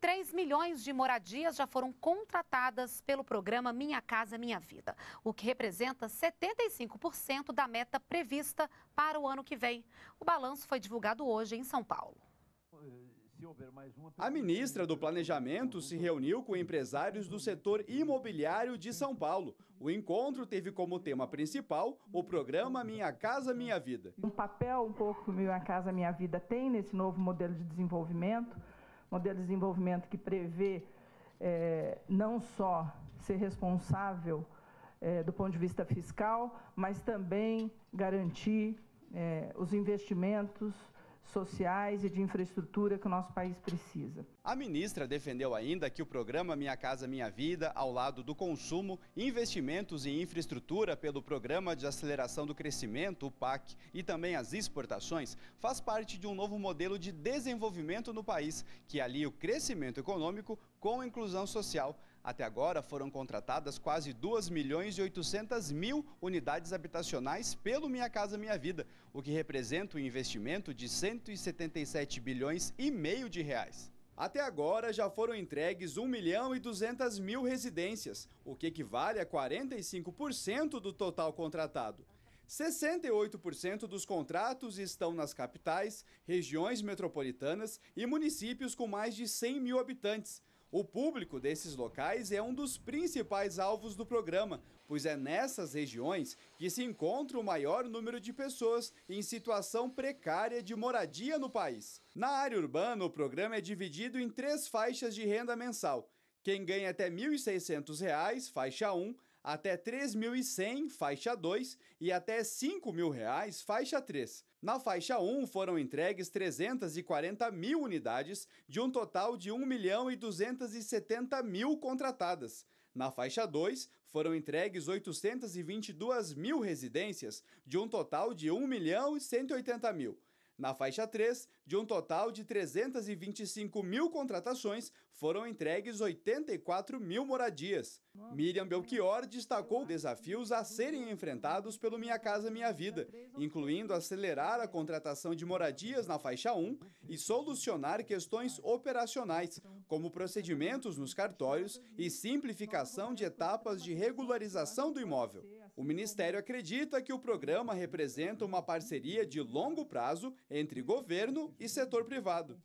3 milhões de moradias já foram contratadas pelo programa Minha Casa Minha Vida, o que representa 75% da meta prevista para o ano que vem. O balanço foi divulgado hoje em São Paulo. A ministra do Planejamento se reuniu com empresários do setor imobiliário de São Paulo. O encontro teve como tema principal o programa Minha Casa Minha Vida. Um papel um pouco que o Minha Casa Minha Vida tem nesse novo modelo de desenvolvimento modelo de desenvolvimento que prevê é, não só ser responsável é, do ponto de vista fiscal, mas também garantir é, os investimentos sociais e de infraestrutura que o nosso país precisa. A ministra defendeu ainda que o programa Minha Casa Minha Vida, ao lado do consumo, investimentos em infraestrutura pelo Programa de Aceleração do Crescimento, o PAC, e também as exportações, faz parte de um novo modelo de desenvolvimento no país, que alia o crescimento econômico com a inclusão social. Até agora foram contratadas quase 2 milhões e 800 mil unidades habitacionais pelo Minha Casa Minha Vida, o que representa um investimento de 177 bilhões e meio de reais. Até agora já foram entregues 1 milhão e 200 mil residências, o que equivale a 45% do total contratado. 68% dos contratos estão nas capitais, regiões metropolitanas e municípios com mais de 100 mil habitantes. O público desses locais é um dos principais alvos do programa, pois é nessas regiões que se encontra o maior número de pessoas em situação precária de moradia no país. Na área urbana, o programa é dividido em três faixas de renda mensal. Quem ganha até R$ 1.600, faixa 1, até R$ 3.100, faixa 2, e até R$ 5.000, faixa 3. Na faixa 1 foram entregues 340 mil unidades, de um total de 1 milhão e 270 mil contratadas. Na faixa 2 foram entregues 822 mil residências, de um total de 1 milhão e 180 mil. Na faixa 3, de um total de 325 mil contratações, foram entregues 84 mil moradias. Miriam Belchior destacou desafios a serem enfrentados pelo Minha Casa Minha Vida, incluindo acelerar a contratação de moradias na faixa 1 e solucionar questões operacionais, como procedimentos nos cartórios e simplificação de etapas de regularização do imóvel. O Ministério acredita que o programa representa uma parceria de longo prazo entre governo e setor privado.